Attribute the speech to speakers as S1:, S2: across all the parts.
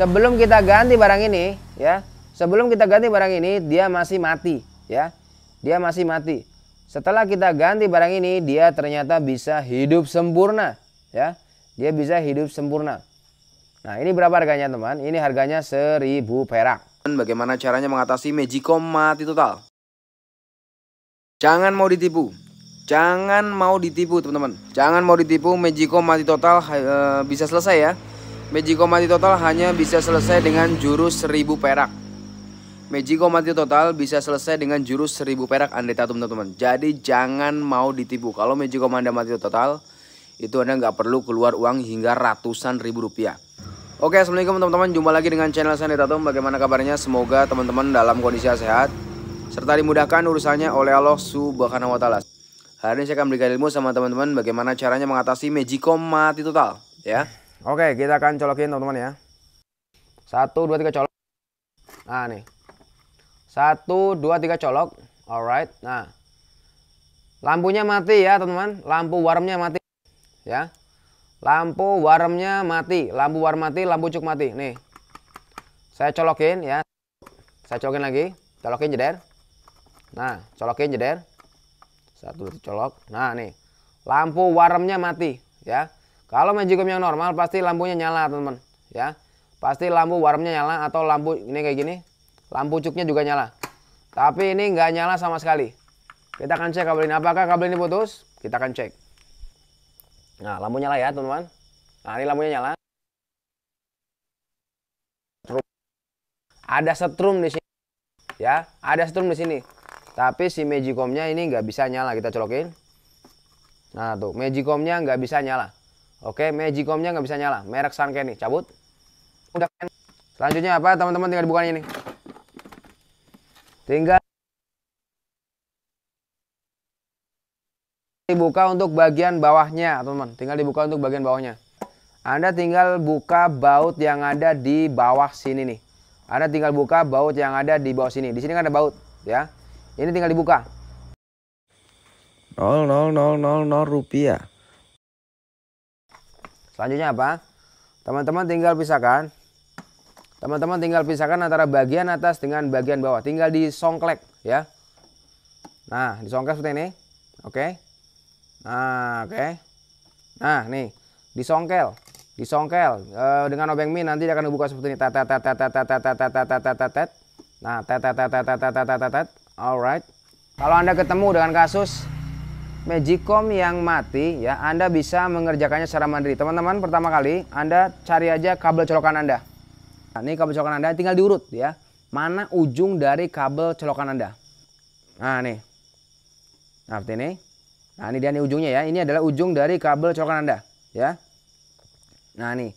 S1: sebelum kita ganti barang ini ya sebelum kita ganti barang ini dia masih mati ya dia masih mati setelah kita ganti barang ini dia ternyata bisa hidup sempurna ya dia bisa hidup sempurna nah ini berapa harganya teman ini harganya 1000 perak bagaimana caranya mengatasi magicom mati total jangan mau ditipu jangan mau ditipu teman-teman jangan mau ditipu magicom mati total eh, bisa selesai ya Magico mati total hanya bisa selesai dengan jurus 1000 perak. Magico mati total bisa selesai dengan jurus 1000 perak Andeta teman-teman. Jadi jangan mau ditipu. Kalau Magico Anda mati total, itu Anda nggak perlu keluar uang hingga ratusan ribu rupiah. Oke, Assalamualaikum teman-teman. Jumpa lagi dengan channel saya Tum. Bagaimana kabarnya? Semoga teman-teman dalam kondisi sehat serta dimudahkan urusannya oleh Allah Subhanahu wa taala. Hari ini saya akan berikan ilmu sama teman-teman bagaimana caranya mengatasi Magico mati total, ya. Oke, kita akan colokin teman-teman ya. Satu, dua, tiga colok. Nah, nih. Satu, dua, tiga colok. Alright. Nah, lampunya mati ya teman-teman. Lampu warmnya mati. Ya. Lampu warmnya mati. Lampu warm mati, lampu cuk mati. Nih. Saya colokin ya. Saya colokin lagi. Colokin jeder. Nah, colokin jeder. Satu, dua, colok. Nah, nih. Lampu warmnya mati. Ya kalau magicom yang normal pasti lampunya nyala teman-teman ya. Pasti lampu warmnya nyala atau lampu ini kayak gini. Lampu cuknya juga nyala. Tapi ini nggak nyala sama sekali. Kita akan cek kabel ini. Apakah kabel ini putus? Kita akan cek. Nah lampu nyala ya teman-teman. Nah ini lampunya nyala. Ada setrum di sini ya. Ada setrum di sini. Tapi si magicomnya ini nggak bisa nyala. Kita colokin. Nah tuh magicomnya nggak bisa nyala. Oke, Magicomnya nggak bisa nyala. Merek Sanken nih, cabut. Udah Selanjutnya apa, teman-teman? Tinggal dibukanya ini. Tinggal dibuka untuk bagian bawahnya, teman-teman. Tinggal dibuka untuk bagian bawahnya. Anda tinggal buka baut yang ada di bawah sini nih. Anda tinggal buka baut yang ada di bawah sini. Di sini kan ada baut, ya. Ini tinggal dibuka.
S2: 0000 rupiah.
S1: Selanjutnya apa? Teman-teman tinggal pisahkan. Teman-teman tinggal pisahkan antara bagian atas dengan bagian bawah. Tinggal disongklek ya. Nah, disongklek seperti ini. Oke. Nah, oke. Nah, nih. Disongkel. Disongkel. E, dengan obeng min, nanti akan dibuka seperti ini. Tat tat tat tat tat tat tat tat tat tat. Nah, tat tat tat tat tat tat tat. Alright. Kalau Anda ketemu dengan kasus magicom yang mati ya Anda bisa mengerjakannya secara mandiri teman-teman pertama kali Anda cari aja kabel colokan Anda nah, ini kabel colokan Anda tinggal diurut ya mana ujung dari kabel colokan Anda nah nih nah seperti ini nah ini dia nih ujungnya ya ini adalah ujung dari kabel colokan Anda ya nah nih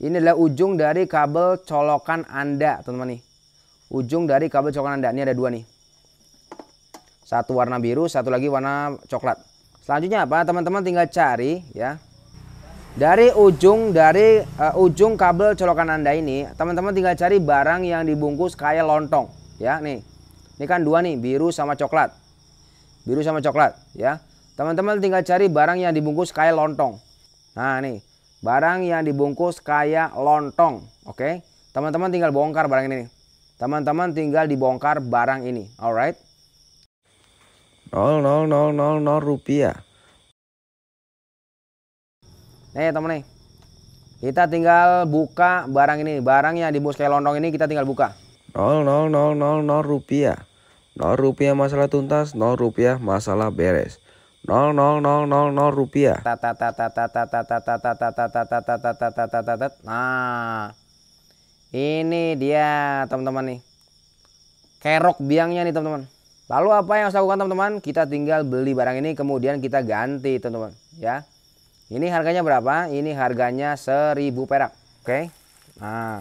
S1: ini adalah ujung dari kabel colokan Anda teman-teman nih ujung dari kabel colokan Anda ini ada dua nih satu warna biru, satu lagi warna coklat. Selanjutnya apa? Teman-teman tinggal cari ya. Dari ujung dari uh, ujung kabel colokan Anda ini, teman-teman tinggal cari barang yang dibungkus kayak lontong, ya. Nih. Ini kan dua nih, biru sama coklat. Biru sama coklat, ya. Teman-teman tinggal cari barang yang dibungkus kayak lontong. Nah, nih. Barang yang dibungkus kayak lontong, oke? Teman-teman tinggal bongkar barang ini Teman-teman tinggal dibongkar barang ini, alright?
S2: nol rupiah.
S1: Nih temen nih, kita tinggal buka barang ini. barangnya di bus kayak lontong ini kita tinggal buka.
S2: nol rupiah. 0 rupiah masalah tuntas, 0 rupiah masalah beres. nol rupiah.
S1: Nah, ini dia teman-teman nih. Kerok biangnya nih teman-teman. Lalu apa yang harus lakukan teman-teman? Kita tinggal beli barang ini kemudian kita ganti teman-teman ya. Ini harganya berapa? Ini harganya 1000 perak. Oke. Okay? Nah,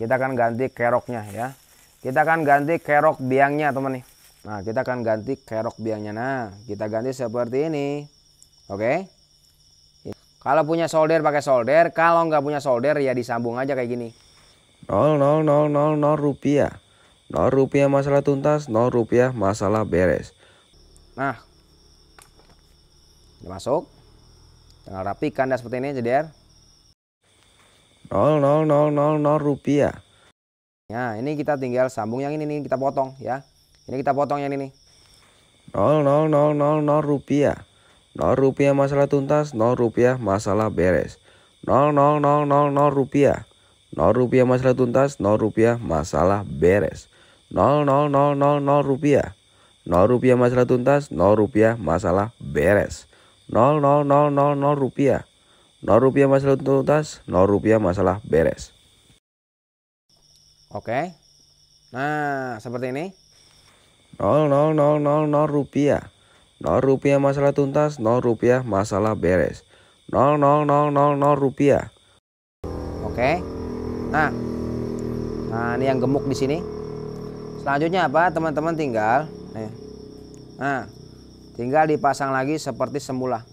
S1: kita akan ganti keroknya ya. Kita akan ganti kerok biangnya teman nih. Nah, kita akan ganti kerok biangnya. Nah, kita ganti seperti ini. Oke. Okay? Kalau punya solder pakai solder, kalau nggak punya solder ya disambung aja kayak gini.
S2: 0000 rupiah. 0 rupiah masalah tuntas, 0 rupiah masalah beres. Nah, udah masuk.
S1: Tinggal rapikan dah seperti ini jadi
S2: nol nol nol nol 0 rupiah.
S1: Nah, ini kita tinggal sambung yang ini nih, kita potong ya. Ini kita potong yang ini
S2: nol nol nol nol 0, rupiah. 0 rupiah masalah tuntas, 0 rupiah masalah beres. nol nol nol nol 0 rupiah. 0 rupiah masalah tuntas, 0 rupiah masalah beres. 0 rupiah. 0 rupiah masalah tuntas, 0 rupiah masalah beres. 0 rupiah. 0 rupiah masalah tuntas, 0 rupiah masalah beres.
S1: Oke. Nah, seperti ini.
S2: 0 rupiah. 0 rupiah masalah tuntas, 0 rupiah masalah beres. 0 rupiah. Oke. Nah,
S1: nah ini yang gemuk di sini Selanjutnya apa? Teman-teman tinggal nih. Nah, tinggal dipasang lagi seperti semula.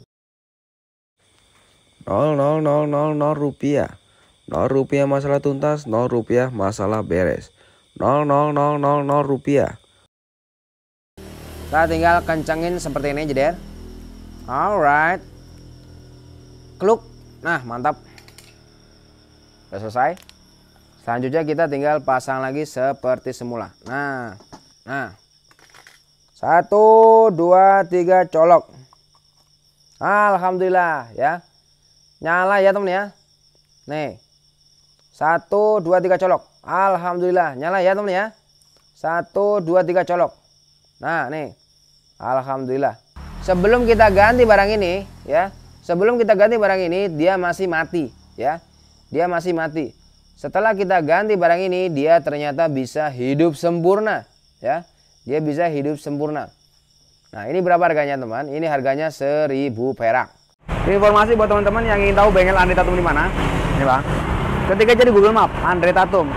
S2: 0 0 0 0 0 rupiah. 0 rupiah masalah tuntas, 0 rupiah masalah beres. 0 0 0 0 0 rupiah.
S1: Kita tinggal kencengin seperti ini jeder Alright. Kluk. Nah, mantap. sudah selesai. Selanjutnya kita tinggal pasang lagi seperti semula. Nah, nah. Satu, dua, tiga, colok. Alhamdulillah ya. Nyala ya teman ya. Nih. Satu, dua, tiga, colok. Alhamdulillah. Nyala ya teman ya. Satu, dua, tiga, colok. Nah nih. Alhamdulillah. Sebelum kita ganti barang ini ya. Sebelum kita ganti barang ini dia masih mati ya. Dia masih mati. Setelah kita ganti barang ini, dia ternyata bisa hidup sempurna, ya. Dia bisa hidup sempurna. Nah, ini berapa harganya, teman? Ini harganya 1000 perak. Informasi buat teman-teman yang ingin tahu bengkel Andre Tatum di mana? Ini, Bang. Ketika jadi Google Map, Andre Tatum.